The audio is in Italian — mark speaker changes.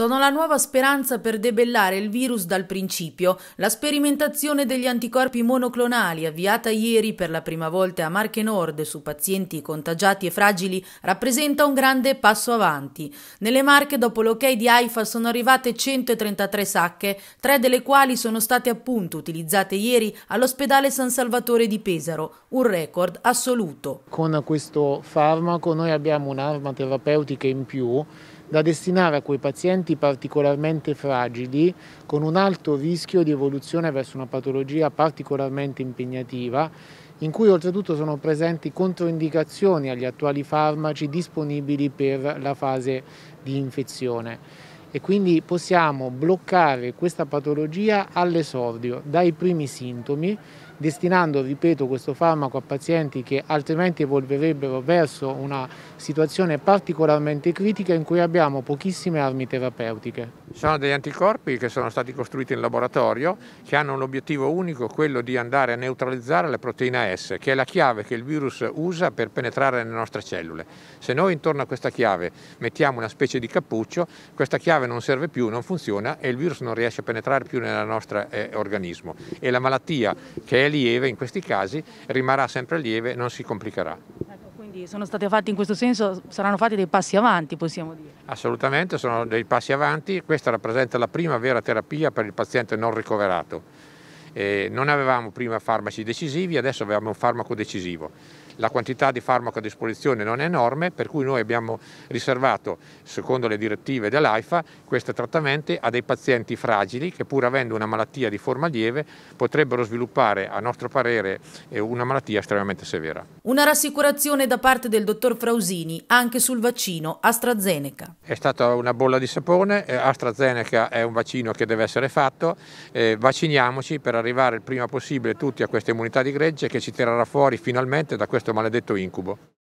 Speaker 1: sono la nuova speranza per debellare il virus dal principio. La sperimentazione degli anticorpi monoclonali avviata ieri per la prima volta a Marche Nord su pazienti contagiati e fragili rappresenta un grande passo avanti. Nelle Marche dopo l'ok di AIFA sono arrivate 133 sacche, tre delle quali sono state appunto utilizzate ieri all'ospedale San Salvatore di Pesaro, un record assoluto.
Speaker 2: Con questo farmaco noi abbiamo un'arma terapeutica in più da destinare a quei pazienti particolarmente fragili con un alto rischio di evoluzione verso una patologia particolarmente impegnativa in cui oltretutto sono presenti controindicazioni agli attuali farmaci disponibili per la fase di infezione e quindi possiamo bloccare questa patologia all'esordio, dai primi sintomi, destinando, ripeto, questo farmaco a pazienti che altrimenti evolverebbero verso una situazione particolarmente critica in cui abbiamo pochissime armi terapeutiche.
Speaker 3: Sono degli anticorpi che sono stati costruiti in laboratorio, che hanno un obiettivo unico, quello di andare a neutralizzare la proteina S, che è la chiave che il virus usa per penetrare nelle nostre cellule. Se noi intorno a questa chiave mettiamo una specie di cappuccio, questa chiave grave non serve più, non funziona e il virus non riesce a penetrare più nel nostro eh, organismo e la malattia che è lieve in questi casi rimarrà sempre lieve, non si complicherà.
Speaker 1: Ecco, sono stati fatti in questo senso, saranno fatti dei passi avanti possiamo dire?
Speaker 3: Assolutamente, sono dei passi avanti, questa rappresenta la prima vera terapia per il paziente non ricoverato. Eh, non avevamo prima farmaci decisivi, adesso avevamo un farmaco decisivo la quantità di farmaco a disposizione non è enorme, per cui noi abbiamo riservato, secondo le direttive dell'AIFA, questi trattamenti a dei pazienti fragili che pur avendo una malattia di forma lieve potrebbero sviluppare, a nostro parere, una malattia estremamente severa.
Speaker 1: Una rassicurazione da parte del dottor Frausini anche sul vaccino AstraZeneca.
Speaker 3: È stata una bolla di sapone, eh, AstraZeneca è un vaccino che deve essere fatto, eh, vacciniamoci per arrivare il prima possibile tutti a questa immunità di gregge che ci tirerà fuori finalmente da questo questo maledetto incubo.